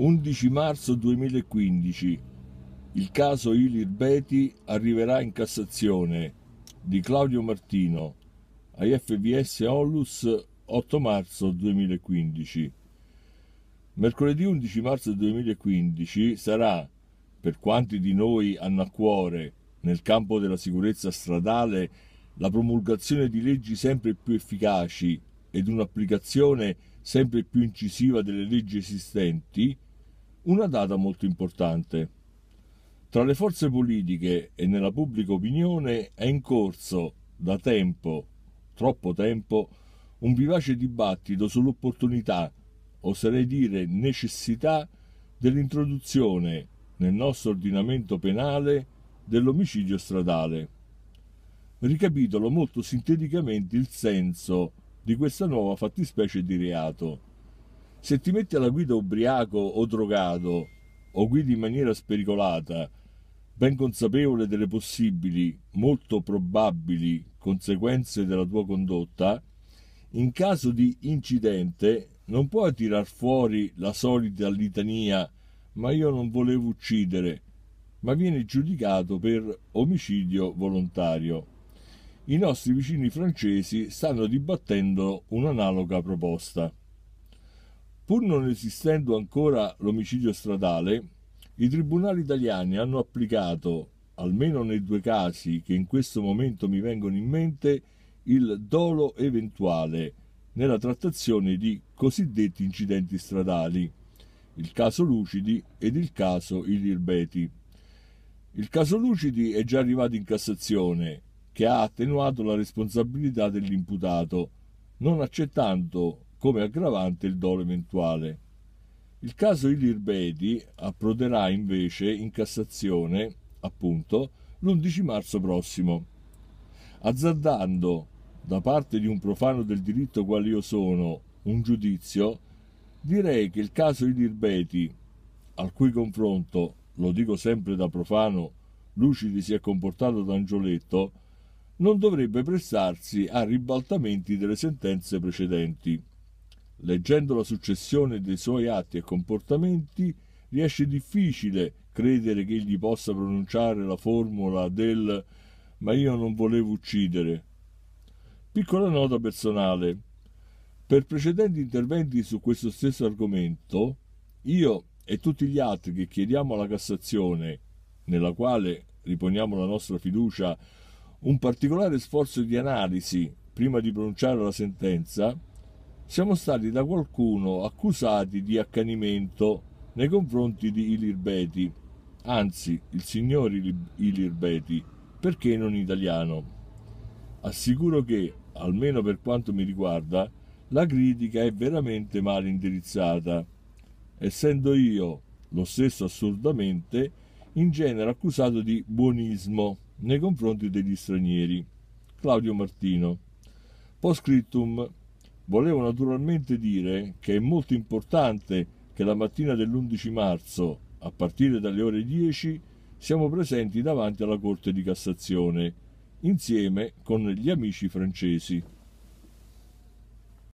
11 marzo 2015. Il caso Ilir Beti arriverà in Cassazione di Claudio Martino, AFVS Onlus 8 marzo 2015. Mercoledì 11 marzo 2015 sarà, per quanti di noi hanno a cuore nel campo della sicurezza stradale, la promulgazione di leggi sempre più efficaci ed un'applicazione sempre più incisiva delle leggi esistenti, una data molto importante. Tra le forze politiche e nella pubblica opinione è in corso da tempo, troppo tempo, un vivace dibattito sull'opportunità, oserei dire necessità, dell'introduzione nel nostro ordinamento penale dell'omicidio stradale. Ricapitolo molto sinteticamente il senso di questa nuova fattispecie di reato se ti metti alla guida ubriaco o drogato o guidi in maniera spericolata, ben consapevole delle possibili, molto probabili conseguenze della tua condotta, in caso di incidente non puoi tirar fuori la solita litania ma io non volevo uccidere, ma viene giudicato per omicidio volontario. I nostri vicini francesi stanno dibattendo un'analoga proposta. Pur non esistendo ancora l'omicidio stradale, i tribunali italiani hanno applicato, almeno nei due casi che in questo momento mi vengono in mente, il dolo eventuale nella trattazione di cosiddetti incidenti stradali, il caso Lucidi ed il caso Ililbeti. Il caso Lucidi è già arrivato in Cassazione, che ha attenuato la responsabilità dell'imputato, non accettando come aggravante il dolo eventuale. Il caso Ilir Bedi approderà invece in Cassazione, appunto, l'11 marzo prossimo. Azzardando da parte di un profano del diritto quale io sono un giudizio, direi che il caso Ilir Bedi, al cui confronto, lo dico sempre da profano, Lucidi si è comportato da angioletto, non dovrebbe prestarsi a ribaltamenti delle sentenze precedenti. Leggendo la successione dei suoi atti e comportamenti, riesce difficile credere che egli possa pronunciare la formula del ma io non volevo uccidere. Piccola nota personale. Per precedenti interventi su questo stesso argomento, io e tutti gli altri che chiediamo alla Cassazione, nella quale riponiamo la nostra fiducia, un particolare sforzo di analisi prima di pronunciare la sentenza, siamo stati da qualcuno accusati di accanimento nei confronti di Ilirbeti, anzi il signor Ilirbeti, perché non italiano. Assicuro che, almeno per quanto mi riguarda, la critica è veramente mal indirizzata, essendo io, lo stesso assurdamente, in genere accusato di buonismo nei confronti degli stranieri. Claudio Martino. Post scrittum volevo naturalmente dire che è molto importante che la mattina dell'11 marzo, a partire dalle ore 10, siamo presenti davanti alla Corte di Cassazione, insieme con gli amici francesi.